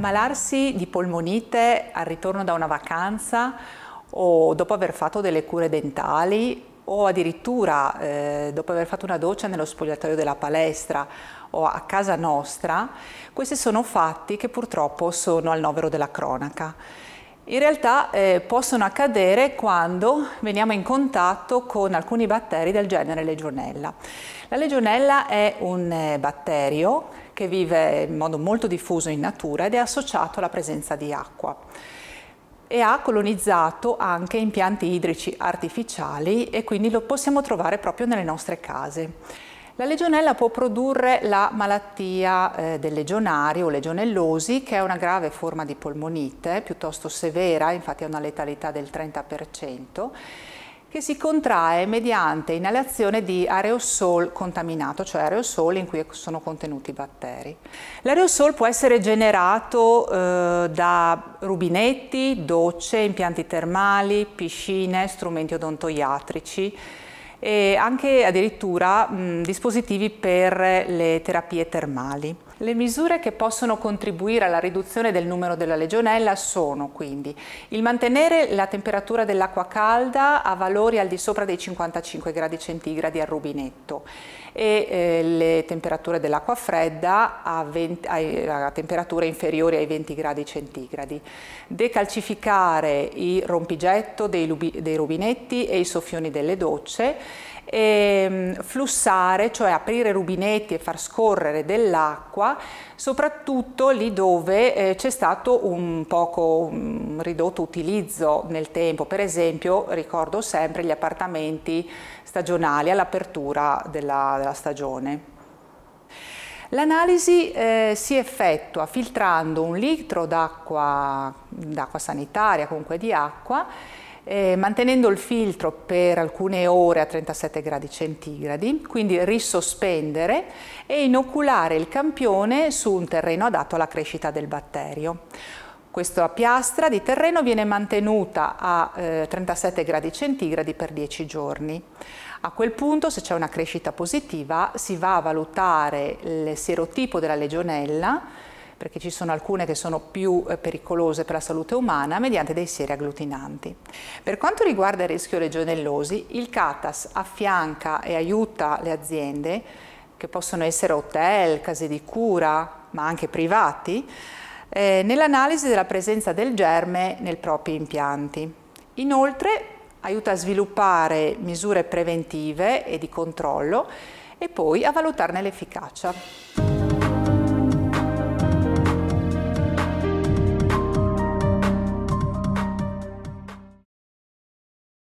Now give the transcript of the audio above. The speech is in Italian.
Ammalarsi di polmonite al ritorno da una vacanza o dopo aver fatto delle cure dentali o addirittura eh, dopo aver fatto una doccia nello spogliatoio della palestra o a casa nostra, questi sono fatti che purtroppo sono al novero della cronaca in realtà eh, possono accadere quando veniamo in contatto con alcuni batteri del genere legionella. La legionella è un eh, batterio che vive in modo molto diffuso in natura ed è associato alla presenza di acqua e ha colonizzato anche impianti idrici artificiali e quindi lo possiamo trovare proprio nelle nostre case. La legionella può produrre la malattia eh, del legionario o legionellosi, che è una grave forma di polmonite, piuttosto severa, infatti ha una letalità del 30%, che si contrae mediante inalazione di aerosol contaminato, cioè aerosol in cui sono contenuti i batteri. L'aerosol può essere generato eh, da rubinetti, docce, impianti termali, piscine, strumenti odontoiatrici, e anche addirittura mh, dispositivi per le terapie termali. Le misure che possono contribuire alla riduzione del numero della legionella sono quindi il mantenere la temperatura dell'acqua calda a valori al di sopra dei 55 gradi centigradi al rubinetto e eh, le temperature dell'acqua fredda a, 20, a, a temperature inferiori ai 20 gradi centigradi, decalcificare i rompigetto dei, dei rubinetti e i soffioni delle docce eh, flussare, cioè aprire rubinetti e far scorrere dell'acqua, soprattutto lì dove eh, c'è stato un poco un ridotto utilizzo nel tempo, per esempio ricordo sempre gli appartamenti stagionali all'apertura della, della stagione. L'analisi eh, si effettua filtrando un litro d'acqua sanitaria, comunque di acqua, eh, mantenendo il filtro per alcune ore a 37 gradi centigradi, quindi risospendere e inoculare il campione su un terreno adatto alla crescita del batterio. Questa piastra di terreno viene mantenuta a eh, 37 gradi centigradi per 10 giorni. A quel punto, se c'è una crescita positiva, si va a valutare il serotipo della legionella perché ci sono alcune che sono più eh, pericolose per la salute umana, mediante dei seri agglutinanti. Per quanto riguarda il rischio legionellosi, il CATAS affianca e aiuta le aziende, che possono essere hotel, case di cura, ma anche privati, eh, nell'analisi della presenza del germe nei propri impianti. Inoltre aiuta a sviluppare misure preventive e di controllo e poi a valutarne l'efficacia.